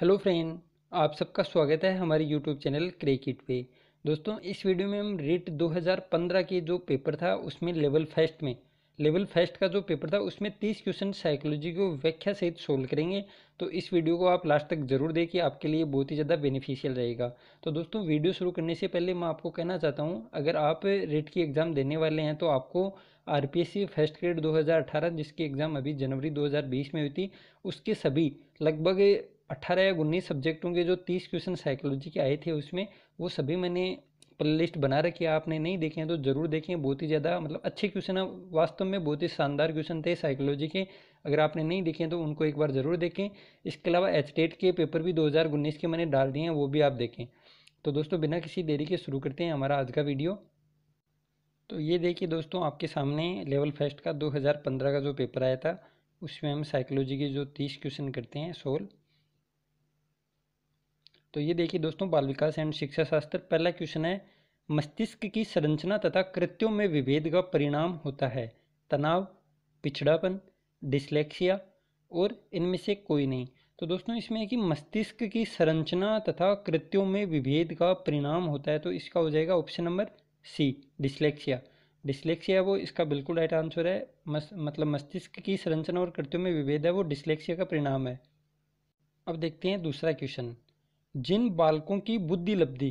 Hello friend आप सबका स्वागत है हमारे यूट्यूब चैनल क्रिकेट पे दोस्तों इस वीडियो में हम रिट 2015 के जो पेपर था उसमें लेवल फर्स्ट में लेवल फर्स्ट का जो पेपर था उसमें 30 क्वेश्चन साइकोलॉजी को व्याख्या सहित सोल्व करेंगे तो इस वीडियो को आप लास्ट तक जरूर देखिए आपके लिए बहुत ही ज़्यादा बेनिफिशियल रहेगा तो दोस्तों वीडियो शुरू करने से पहले मैं आपको कहना चाहता हूँ अगर आप रेट की एग्ज़ाम देने वाले हैं तो आपको आरपीएससी फर्स्ट ग्रेड 2018 जिसकी एग्ज़ाम अभी जनवरी 2020 में हुई थी उसके सभी लगभग अट्ठारह या उन्नीस सब्जेक्टों के जो तीस क्वेश्चन साइकोलॉजी के आए थे उसमें वो सभी मैंने प्ले लिस्ट बना रखी है आपने नहीं देखे हैं तो ज़रूर देखें बहुत ही ज़्यादा मतलब अच्छे क्वेश्चन वास्तव में बहुत ही शानदार क्वेश्चन थे साइकोलॉजी के अगर आपने नहीं देखे हैं तो उनको एक बार ज़रूर देखें इसके अलावा एच के पेपर भी दो के मैंने डाल दिए हैं वो भी आप देखें तो दोस्तों बिना किसी देरी के शुरू करते हैं हमारा आज का वीडियो तो ये देखिए दोस्तों आपके सामने लेवल फर्स्ट का 2015 का जो पेपर आया था उसमें हम साइकोलॉजी के जो तीस क्वेश्चन करते हैं सोल्व तो ये देखिए दोस्तों बाल विकास एंड शिक्षा शास्त्र पहला क्वेश्चन है मस्तिष्क की संरचना तथा कृत्यों में विभेद का परिणाम होता है तनाव पिछड़ापन डिस्लेक्सिया और इनमें से कोई नहीं तो दोस्तों इसमें है कि मस्तिष्क की संरचना तथा कृत्यों में विभेद का परिणाम होता है तो इसका हो जाएगा option number C dyslexia dyslexia वो इसका बिल्कुल राइट आंसर है मस, मतलब मस्तिष्क की संरचना और कृत्यों में विभेद है वो डिस्लेक्सिया का परिणाम है अब देखते हैं दूसरा क्वेश्चन जिन बालकों की बुद्धि लब्धि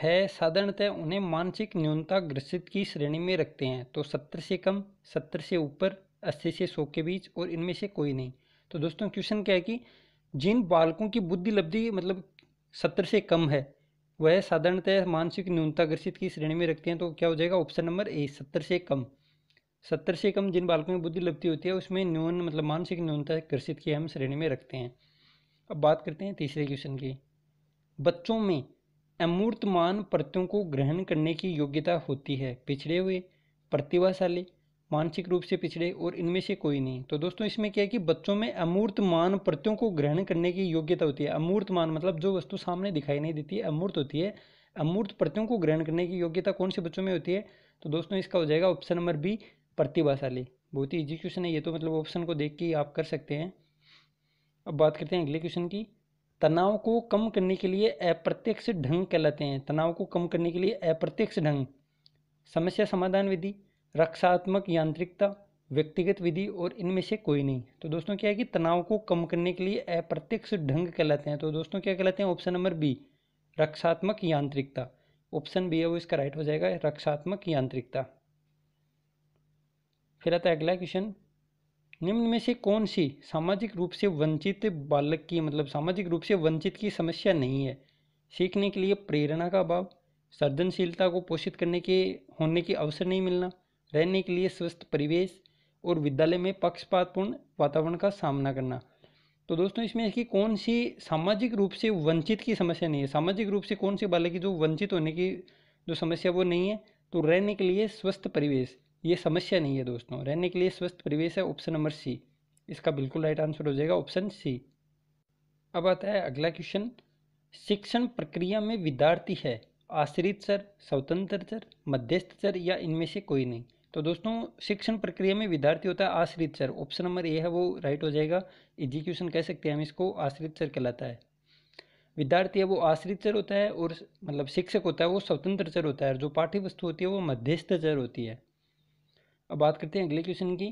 है साधारणतः उन्हें मानसिक न्यूनता ग्रसित की श्रेणी में रखते हैं तो सत्तर से कम सत्तर से ऊपर अस्सी से सौ के बीच और इनमें से कोई नहीं तो दोस्तों क्वेश्चन क्या है कि जिन बालकों की बुद्धि लब्धि मतलब सत्तर से कम है वह साधारणतः मानसिक न्यूनता ग्रसित की श्रेणी में रखते हैं तो क्या हो जाएगा ऑप्शन नंबर ए सत्तर से कम सत्तर से कम जिन बालकों में बुद्धि लब्धि होती है उसमें न्यून मतलब मानसिक न्यूनता ग्रसित की हम श्रेणी में रखते हैं अब बात करते हैं तीसरे क्वेश्चन की बच्चों में अमूर्तमान प्रत्यों को ग्रहण करने की योग्यता होती है पिछड़े हुए प्रतिभाशाली मानसिक रूप से पिछड़े और इनमें से कोई नहीं तो दोस्तों इसमें क्या है कि बच्चों में अमूर्तमान प्रत्यों को ग्रहण करने की योग्यता होती है अमूर्तमान मतलब जो वस्तु सामने दिखाई नहीं देती है अमूर्त होती है अमूर्त प्रत्यों को ग्रहण करने की योग्यता कौन से बच्चों में होती है तो दोस्तों इसका हो जाएगा ऑप्शन नंबर बी प्रतिभाशाली बहुत ही इजी क्वेश्चन है ये तो मतलब ऑप्शन को देख के आप कर सकते हैं अब बात करते हैं अगले क्वेश्चन की तनाव को कम करने के लिए अप्रत्यक्ष ढंग कहलाते हैं तनाव को कम करने के लिए अप्रत्यक्ष ढंग समस्या समाधान विधि रक्षात्मक यांत्रिकता व्यक्तिगत विधि और इनमें से कोई नहीं तो दोस्तों क्या है कि तनाव को कम करने के लिए अप्रत्यक्ष ढंग कहलाते हैं तो दोस्तों क्या कहलाते हैं ऑप्शन नंबर बी रक्षात्मक यांत्रिकता ऑप्शन बी है वो इसका राइट हो जाएगा रक्षात्मक यांत्रिकता फिर आता है अगला क्वेश्चन निम्न में से कौन सी सामाजिक रूप से वंचित बालक की मतलब सामाजिक रूप से वंचित की समस्या नहीं है सीखने के लिए प्रेरणा का अभाव सर्जनशीलता को पोषित करने के होने के अवसर नहीं मिलना रहने के लिए स्वस्थ परिवेश और विद्यालय में पक्षपातपूर्ण वातावरण का सामना करना तो दोस्तों इसमें कि कौन सी सामाजिक रूप से वंचित की समस्या नहीं है सामाजिक रूप से कौन सी बालक की जो वंचित होने की जो समस्या वो नहीं है तो रहने के लिए स्वस्थ परिवेश ये समस्या नहीं है दोस्तों रहने के लिए स्वस्थ परिवेश है ऑप्शन नंबर सी इसका बिल्कुल राइट आंसर हो जाएगा ऑप्शन सी अब आता है अगला क्वेश्चन शिक्षण प्रक्रिया में विद्यार्थी है आश्रित सर स्वतंत्र सर मध्यस्थ सर या इनमें से कोई नहीं तो दोस्तों शिक्षण प्रक्रिया में विद्यार्थी होता है आश्रित सर ऑप्शन नंबर ए है वो राइट हो जाएगा क्वेश्चन कह सकते हैं हम इसको आश्रित सर कहलाता है विद्यार्थी है वो आश्रित चर होता है और मतलब शिक्षक होता है वो स्वतंत्र सर होता है जो पाठ्य वस्तु होती है वो मध्यस्थ सर होती है अब बात करते हैं अगले क्वेश्चन की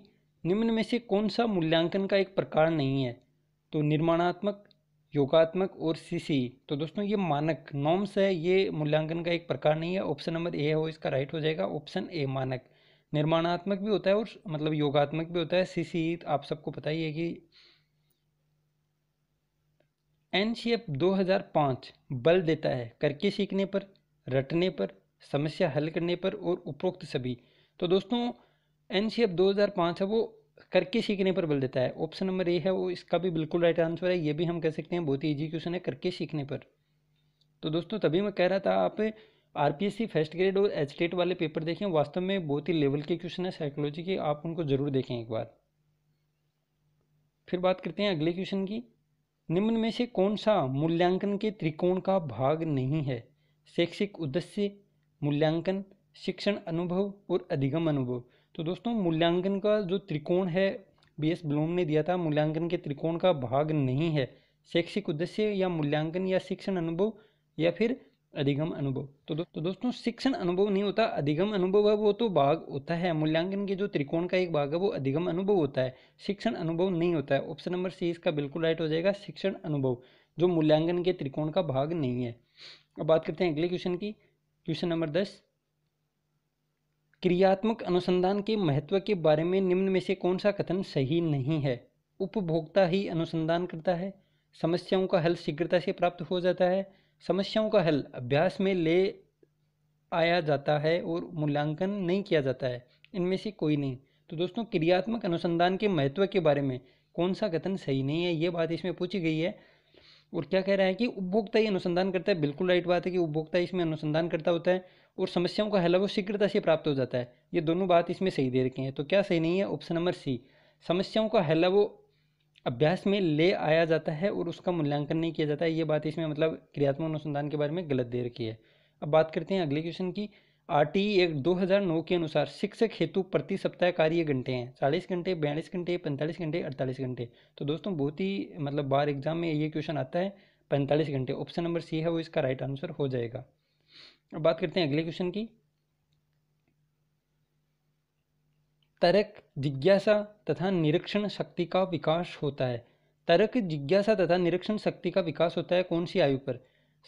निम्न में से कौन सा मूल्यांकन का एक प्रकार नहीं है तो निर्माणात्मक योगात्मक और सीसी e। तो दोस्तों ये मानक नॉम्स है ये मूल्यांकन का एक प्रकार नहीं है ऑप्शन नंबर ए हो इसका राइट हो जाएगा ऑप्शन ए मानक निर्माणात्मक भी होता है और मतलब योगात्मक भी होता है सीसी e, तो आप सबको पता ही है कि एन सी एफ दो हज़ार पाँच बल देता है करके सीखने पर रटने पर समस्या हल करने पर और उपरोक्त सभी तो दोस्तों एन सी एफ दो हज़ार पाँच है वो करके सीखने पर बल देता है ऑप्शन नंबर ए है वो इसका भी बिल्कुल राइट आंसर है ये भी हम कह सकते हैं बहुत ही ईजी क्वेश्चन है करके सीखने पर तो दोस्तों तभी मैं कह रहा था आप R P S C first grade और एच टेट वाले पेपर देखें वास्तव में बहुत ही लेवल के क्वेश्चन है साइकोलॉजी के आप उनको ज़रूर देखें एक बार फिर बात करते हैं अगले क्वेश्चन की निम्न में से कौन सा मूल्यांकन के त्रिकोण का भाग नहीं है शैक्षिक उद्देश्य मूल्यांकन शिक्षण अनुभव और अधिगम अनुभव तो दोस्तों मूल्यांकन का जो त्रिकोण है बी एस ब्लूम ने दिया था मूल्यांकन के त्रिकोण का भाग नहीं है शैक्षिक उद्देश्य या मूल्यांकन या शिक्षण अनुभव या फिर अधिगम अनुभव तो, दो, तो दोस्तों शिक्षण अनुभव नहीं होता अधिगम अनुभव है वो तो भाग होता है मूल्यांकन के जो त्रिकोण का एक भाग है वो अधिगम अनुभव होता है शिक्षण अनुभव नहीं होता है ऑप्शन नंबर सी इसका बिल्कुल राइट हो जाएगा शिक्षण अनुभव जो मूल्यांकन के त्रिकोण का भाग नहीं है अब बात करते हैं अगले क्वेश्चन की क्वेश्चन नंबर दस क्रियात्मक अनुसंधान के महत्व के बारे में निम्न में से कौन सा कथन सही नहीं है उपभोक्ता ही अनुसंधान करता है समस्याओं का हल शीघ्रता से प्राप्त हो जाता है समस्याओं का हल अभ्यास में ले आया जाता है और मूल्यांकन नहीं किया जाता है इनमें से कोई नहीं तो दोस्तों क्रियात्मक अनुसंधान के महत्व के बारे में कौन सा कथन सही नहीं है ये बात इसमें पूछी गई है और क्या कह रहा है कि उपभोक्ता ही अनुसंधान करता है बिल्कुल राइट बात है कि उपभोक्ता इसमें अनुसंधान करता होता है और समस्याओं का हल वो शीघ्रता से प्राप्त हो जाता है ये दोनों बात इसमें सही दे रखे हैं तो क्या सही नहीं है ऑप्शन नंबर सी समस्याओं का हल वो अभ्यास में ले आया जाता है और उसका मूल्यांकन नहीं किया जाता है ये बात इसमें मतलब क्रियात्मक अनुसंधान के बारे में गलत दे रखी है अब बात करते हैं अगले क्वेश्चन की आर टी एक्ट दो हज़ार नौ के अनुसार शिक्षक हेतु प्रति सप्ताह कार्य घंटे हैं चालीस घंटे बयालीस घंटे पैंतालीस घंटे अड़तालीस घंटे तो दोस्तों बहुत ही मतलब बार एग्जाम में ये क्वेश्चन आता है पैंतालीस घंटे ऑप्शन नंबर सी है वो इसका राइट आंसर हो जाएगा अब बात करते हैं अगले क्वेश्चन की तर्क जिज्ञासा तथा निरीक्षण शक्ति का विकास होता है तर्क जिज्ञासा तथा निरीक्षण शक्ति का विकास होता है कौन सी आयु पर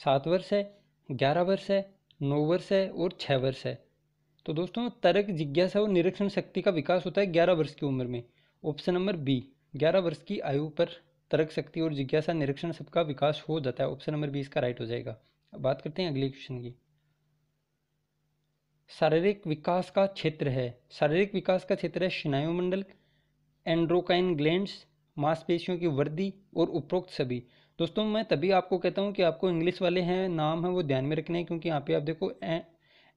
सात वर्ष है ग्यारह वर्ष है नौ वर्ष है और छः वर्ष है तो दोस्तों तर्क जिज्ञासा और निरीक्षण शक्ति का विकास होता है ग्यारह वर्ष की उम्र में ऑप्शन नंबर बी ग्यारह वर्ष की आयु पर तर्क शक्ति और जिज्ञासा निरीक्षण सबका विकास हो जाता है ऑप्शन नंबर बी इसका राइट हो जाएगा अब बात करते हैं अगले क्वेश्चन की शारीरिक विकास का क्षेत्र है शारीरिक विकास का क्षेत्र है स्नायुमंडल एंड्रोकाइन ग्लैंड्स मांसपेशियों की वृद्धि और उपरोक्त सभी दोस्तों मैं तभी आपको कहता हूँ कि आपको इंग्लिश वाले हैं नाम है वो ध्यान में रखने हैं क्योंकि यहाँ पे आप देखो ए,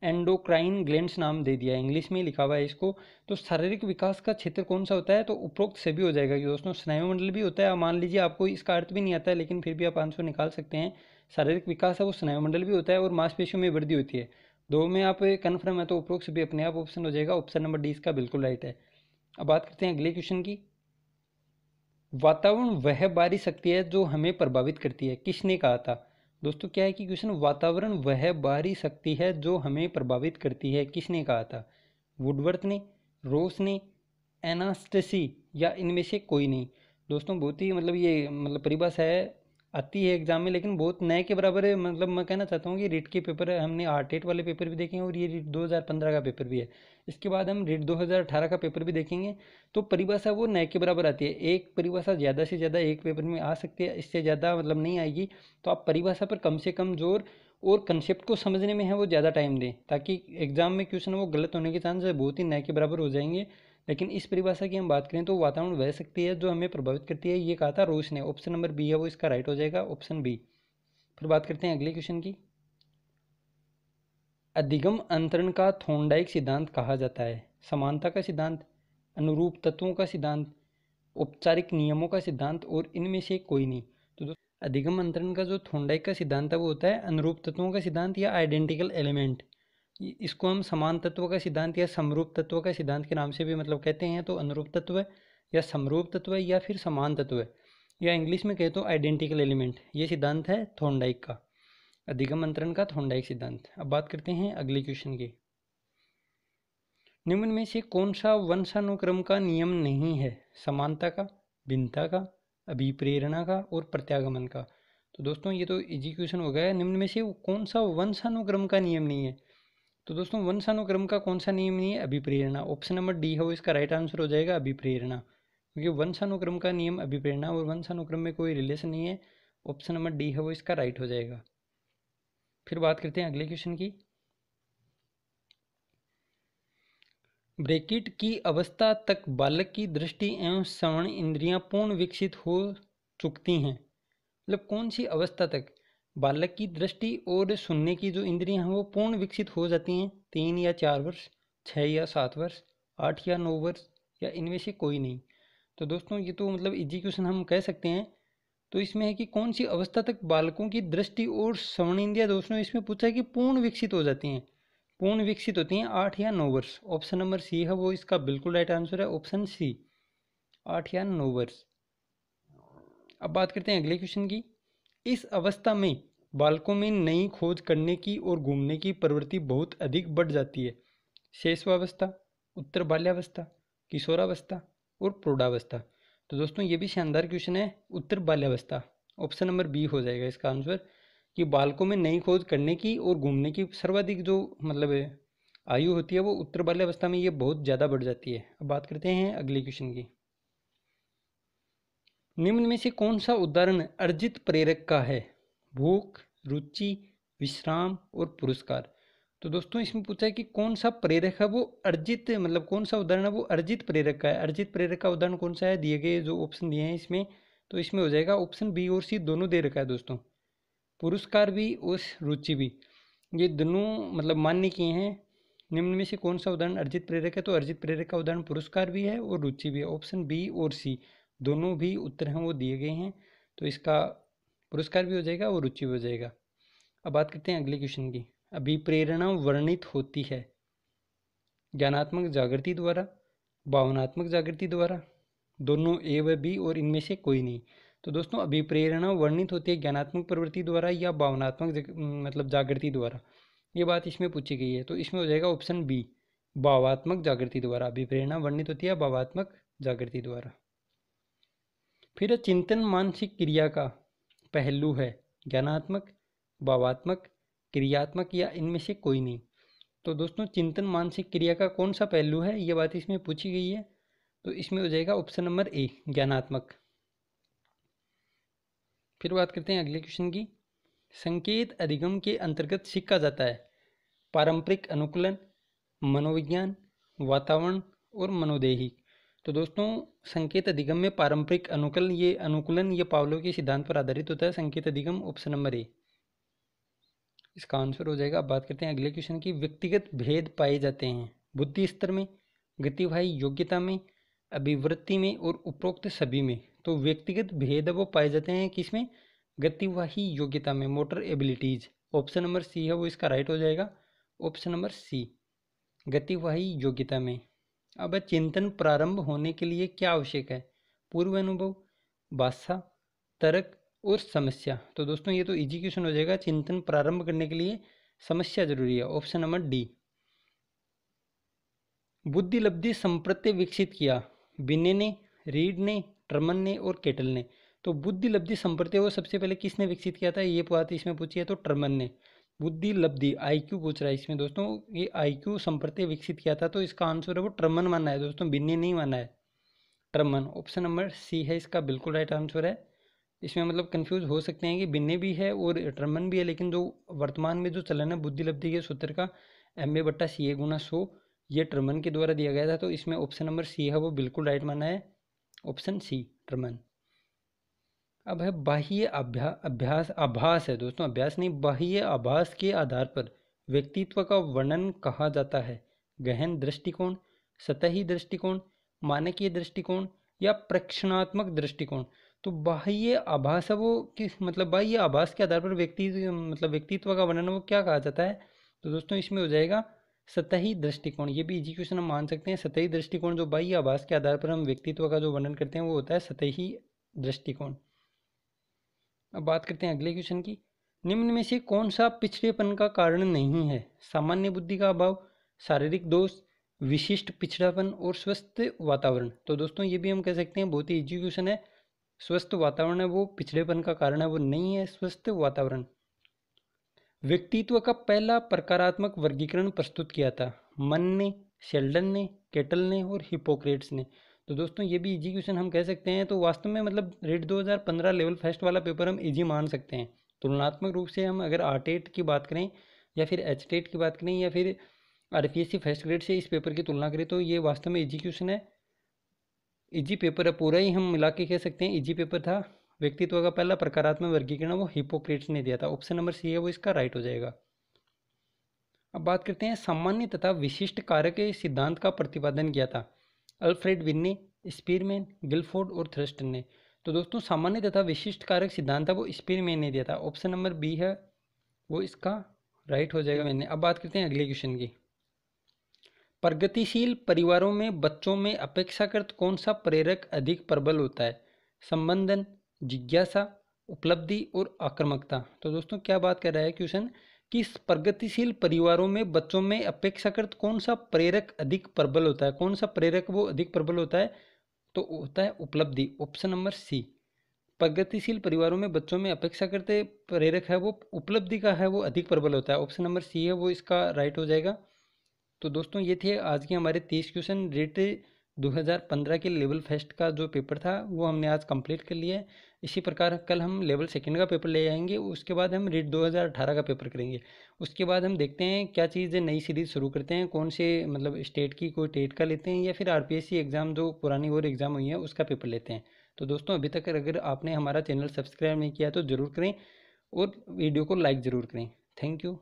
एंडोक्राइन ग्लैंड्स नाम दे दिया है इंग्लिश में लिखा हुआ है इसको तो शारीरिक विकास का क्षेत्र कौन सा होता है तो उपरोक्त से भी हो जाएगा दोस्तों स्नायुमंडल भी होता है मान लीजिए आपको इसका अर्थ भी नहीं आता है लेकिन फिर भी आप आंसर निकाल सकते हैं शारीरिक विकास है वो स्नायुमंडल भी होता है और मांसपेशियों में वृद्धि होती है दो में आप कन्फर्म है तो उपरोक्त भी अपने आप ऑप्शन हो जाएगा ऑप्शन नंबर डी इसका बिल्कुल राइट है अब बात करते हैं अगले क्वेश्चन की वातावरण वह बारी शक्ति है जो हमें प्रभावित करती है किसने कहा था दोस्तों क्या है कि क्वेश्चन वातावरण वह बारी शक्ति है जो हमें प्रभावित करती है किसने कहा था वुडवर्थ ने रोस ने एनास्टेसी या इनमें से कोई नहीं दोस्तों बहुत ही मतलब ये मतलब परिभाषा है आती है एग्जाम में लेकिन बहुत नए के बराबर है मतलब मैं कहना चाहता हूँ कि रिट के पेपर हमने आर्ट एट e वाले पेपर भी देखे हैं और ये रिट 2015 का पेपर भी है इसके बाद हम रिट 2018 का पेपर भी देखेंगे तो परिभाषा वो नए के बराबर आती है एक परिभाषा ज़्यादा से ज़्यादा एक पेपर में आ सकती है इससे ज़्यादा मतलब नहीं आएगी तो आप परिभाषा पर कम से कम जोर और कंसेप्ट को समझने में है वो ज़्यादा टाइम दें ताकि एग्जाम में क्वेश्चन वो गलत होने के चांस बहुत ही नए के बराबर हो जाएंगे लेकिन इस परिभाषा की हम बात करें तो वातावरण वह शक्ति है जो हमें प्रभावित करती है ये कहा था रोश ने ऑप्शन नंबर बी है वो इसका राइट हो जाएगा ऑप्शन बी फिर बात करते हैं अगले क्वेश्चन की अधिगम अंतरण का थोंडाइक सिद्धांत कहा जाता है समानता का सिद्धांत अनुरूप तत्वों का सिद्धांत औपचारिक नियमों का सिद्धांत और इनमें से कोई नहीं तो अधिगम अंतरण का जो थोंडाइक का सिद्धांत है वो होता है अनुरूप तत्वों का सिद्धांत या आइडेंटिकल एलिमेंट इसको हम समान तत्व का सिद्धांत या समरूप तत्व का सिद्धांत के नाम से भी मतलब कहते हैं तो अनुरूप तत्व या समरूप तत्व या फिर समान तत्व या इंग्लिश में कहे तो आइडेंटिकल एलिमेंट ये सिद्धांत है थोंडाइक का अधिगम अंतरण का थोंडाइक सिद्धांत अब बात करते हैं अगले क्वेश्चन की निम्न में से कौन सा वंशानुक्रम का नियम नहीं है समानता का भिन्नता का अभिप्रेरणा का और प्रत्यागमन का तो दोस्तों ये तो इजी क्वेश्चन हो गया निम्न में से कौन सा वंशानुक्रम का नियम नहीं है तो दोस्तों वंशानुक्रम का कौन सा नियम नहीं है अभिप्रेरणा ऑप्शन नंबर डी है वो इसका राइट आंसर हो जाएगा अभिप्रेरणा क्योंकि वंशानुक्रम का नियम अभिप्रेरणा और वंशानुक्रम में कोई रिलेशन नहीं है ऑप्शन नंबर डी है वो इसका राइट हो जाएगा फिर बात करते हैं अगले क्वेश्चन की ब्रेकिट की अवस्था तक बालक की दृष्टि एवं श्रवण इंद्रियां पूर्ण विकसित हो चुकती हैं मतलब कौन सी अवस्था तक बालक की दृष्टि और सुनने की जो इंद्रियां हैं वो पूर्ण विकसित हो जाती हैं तीन या चार वर्ष छः या सात वर्ष आठ या नौ वर्ष या इनमें से कोई नहीं तो दोस्तों ये तो मतलब एजुकेशन हम कह सकते हैं तो इसमें है कि कौन सी अवस्था तक बालकों की दृष्टि और श्रवण इंद्रिया दोस्तों इसमें पूछा है कि पूर्ण विकसित हो जाती हैं पूर्ण विकसित होती हैं आठ या नौ वर्ष ऑप्शन नंबर सी है वो इसका बिल्कुल राइट आंसर है ऑप्शन सी आठ या नौ वर्ष अब बात करते हैं अगले क्वेश्चन की इस अवस्था में बालकों में नई खोज करने की और घूमने की प्रवृत्ति बहुत अधिक बढ़ जाती है शेषवावस्था उत्तर बाल्यावस्था किशोरावस्था और प्रौढ़ावस्था तो दोस्तों ये भी शानदार क्वेश्चन है उत्तर बाल्यावस्था ऑप्शन नंबर बी हो जाएगा इसका आंसर कि बालकों में नई खोज करने की और घूमने की सर्वाधिक जो मतलब आयु होती है वो उत्तर बाल्यावस्था में ये बहुत ज़्यादा बढ़ जाती है अब बात करते हैं अगले क्वेश्चन की निम्न में से कौन सा उदाहरण अर्जित प्रेरक का है भूख रुचि विश्राम और पुरस्कार तो दोस्तों इसमें पूछा है कि कौन सा प्रेरक है वो अर्जित मतलब कौन सा उदाहरण है वो अर्जित प्रेरक का है अर्जित प्रेरक का उदाहरण कौन सा है दिए गए जो ऑप्शन दिए हैं इसमें तो इसमें हो जाएगा ऑप्शन बी और सी दोनों दे रखा है दोस्तों पुरस्कार भी और रुचि भी ये दोनों मतलब मान्य किए हैं निम्न में से कौन सा उदाहरण अर्जित प्रेरक है तो अर्जित प्रेरक का उदाहरण पुरस्कार भी है और रुचि भी है ऑप्शन बी और सी दोनों भी उत्तर हैं वो दिए गए हैं तो इसका पुरस्कार भी हो जाएगा और रुचि भी हो जाएगा अब बात करते हैं अगले क्वेश्चन की अभिप्रेरणा वर्णित होती है ज्ञानात्मक जागृति द्वारा भावनात्मक जागृति द्वारा दोनों ए व बी और इनमें से कोई नहीं तो दोस्तों अभिप्रेरणा वर्णित होती है ज्ञानात्मक प्रवृत्ति द्वारा या भावनात्मक मतलब जागृति द्वारा ये बात इसमें पूछी गई है तो इसमें हो जाएगा ऑप्शन बी भावात्मक जागृति द्वारा अभिप्रेरणा वर्णित होती है भावात्मक जागृति द्वारा फिर चिंतन मानसिक क्रिया का पहलू है ज्ञानात्मक भावात्मक क्रियात्मक या इनमें से कोई नहीं तो दोस्तों चिंतन मानसिक क्रिया का कौन सा पहलू है ये बात इसमें पूछी गई है तो इसमें हो जाएगा ऑप्शन नंबर ए ज्ञानात्मक फिर बात करते हैं अगले क्वेश्चन की संकेत अधिगम के अंतर्गत सीखा जाता है पारंपरिक अनुकूलन मनोविज्ञान वातावरण और मनोदेही तो दोस्तों संकेत अधिगम में पारंपरिक अनुकूलन ये अनुकूलन ये पावलो के सिद्धांत पर आधारित होता है संकेत अधिगम ऑप्शन नंबर ए इसका आंसर हो जाएगा अब बात करते हैं अगले क्वेश्चन की व्यक्तिगत भेद पाए जाते हैं बुद्धि स्तर में गतिवाही योग्यता में अभिवृत्ति में और उपरोक्त सभी में तो व्यक्तिगत भेद वो पाए जाते हैं किसमें गतिवाही योग्यता में motor abilities option number C है वो इसका राइट हो जाएगा ऑप्शन नंबर सी गतिवाही योग्यता में अब चिंतन प्रारंभ होने के लिए क्या आवश्यक है पूर्व अनुभव बादशाह तर्क और समस्या तो दोस्तों ये तो इजी क्वेश्चन हो जाएगा चिंतन प्रारंभ करने के लिए समस्या जरूरी है ऑप्शन नंबर डी बुद्धि लब्धि संप्रत्य विकसित किया बिने ने रीड ने ट्रमन ने और केटल ने तो बुद्धि लब्धि संप्रत्य वो सबसे पहले किसने विकसित किया था ये बात इसमें पूछी है तो ट्रमन ने बुद्धि लब्धि आईक्यू पूछ रहा है इसमें दोस्तों ये आईक्यू संप्रत्य विकसित किया था तो इसका आंसर है वो ट्रमन माना है दोस्तों बिन्ने नहीं माना है ट्रमन ऑप्शन नंबर सी है इसका बिल्कुल राइट आंसर है इसमें मतलब कंफ्यूज हो सकते हैं कि बिन्ने भी है और ट्रमन भी है लेकिन जो वर्तमान में जो चलन है बुद्धि लब्धि के सूत्र का एम ए बट्टा सी ए गुना सो ये ट्रमन के द्वारा दिया गया था तो इसमें ऑप्शन नंबर सी है वो बिल्कुल राइट माना है ऑप्शन सी ट्रमन अब है बाह्य अभ्या अभ्यास आभास है दोस्तों अभ्यास नहीं बाह्य आभास के आधार पर व्यक्तित्व का वर्णन कहा जाता है गहन दृष्टिकोण सतही दृष्टिकोण मानकीय दृष्टिकोण या प्रक्षणात्मक दृष्टिकोण तो बाह्य आभास है वो किस मतलब बाह्य आभास के आधार पर व्यक्ति मतलब व्यक्तित्व का वर्णन वो क्या कहा जाता है तो दोस्तों इसमें हो जाएगा सतही दृष्टिकोण ये भी इजी क्वेश्चन हम मान सकते हैं सतही दृष्टिकोण जो बाह्य आभास के आधार पर हम व्यक्तित्व का जो वर्णन करते हैं वो होता है सतही दृष्टिकोण अब बात करते हैं अगले क्वेश्चन की निम्न में से कौन सा पिछड़ेपन का कारण नहीं है सामान्य बुद्धि का अभाव शारीरिक दोष विशिष्ट पिछड़ापन और स्वस्थ वातावरण तो दोस्तों ये भी हम कह सकते हैं बहुत ही इजी क्वेश्चन है स्वस्थ वातावरण है वो पिछड़ेपन का कारण है वो नहीं है स्वस्थ वातावरण व्यक्तित्व का पहला प्रकारात्मक वर्गीकरण प्रस्तुत किया था मन ने शेल्डन ने केटल ने और हिपोक्रेट्स ने तो दोस्तों ये भी इजी क्वेश्चन हम कह सकते हैं तो वास्तव में मतलब रेट 2015 लेवल फर्स्ट वाला पेपर हम इजी मान सकते हैं तुलनात्मक रूप से हम अगर आर टेट की बात करें या फिर एच टेट की बात करें या फिर R P S C first grade से इस पेपर की तुलना करें तो ये वास्तव में इजी क्वेश्चन है इजी पेपर है पूरा ही हम मिला के कह सकते हैं इजी पेपर था व्यक्तित्व का पहला प्रकारात्मक वर्गीकरण वो हिपोक्रेट्स ने दिया था ऑप्शन नंबर सी है वो इसका राइट हो जाएगा अब बात करते हैं सामान्य तथा विशिष्ट कार्य के सिद्धांत का प्रतिपादन किया था अल्फ्रेड विन्नी स्पीरमैन गिलफोर्ड और थ्रस्टन ने तो दोस्तों सामान्य तथा विशिष्ट कारक सिद्धांत था वो स्पीरमैन ने दिया था ऑप्शन नंबर बी है वो इसका राइट हो जाएगा मैंने अब बात करते हैं अगले क्वेश्चन की प्रगतिशील परिवारों में बच्चों में अपेक्षाकृत कौन सा प्रेरक अधिक प्रबल होता है संबंधन जिज्ञासा उपलब्धि और आक्रमकता तो दोस्तों क्या बात कर रहा है क्वेश्चन कि प्रगतिशील परिवारों में बच्चों में अपेक्षाकृत कौन सा प्रेरक अधिक प्रबल होता है कौन सा प्रेरक वो अधिक प्रबल होता है तो होता है उपलब्धि ऑप्शन नंबर सी प्रगतिशील परिवारों में बच्चों में अपेक्षाकृत प्रेरक है वो उपलब्धि का है वो अधिक प्रबल होता है ऑप्शन नंबर सी है वो इसका राइट हो जाएगा तो दोस्तों ये थे आज के हमारे तीस क्वेश्चन रिलेटेड 2015 के लेवल फर्स्ट का जो पेपर था वो हमने आज कंप्लीट कर लिया है इसी प्रकार कल हम लेवल सेकंड का पेपर ले आएंगे उसके बाद हम रीड 2018 का पेपर करेंगे उसके बाद हम देखते हैं क्या चीज़ नई सीरीज़ शुरू करते हैं कौन से मतलब स्टेट की कोई टेट का लेते हैं या फिर आर एग्ज़ाम जो पुरानी और एग्ज़ाम हुई है उसका पेपर लेते हैं तो दोस्तों अभी तक अगर आपने हमारा चैनल सब्सक्राइब नहीं किया तो ज़रूर करें और वीडियो को लाइक ज़रूर करें थैंक यू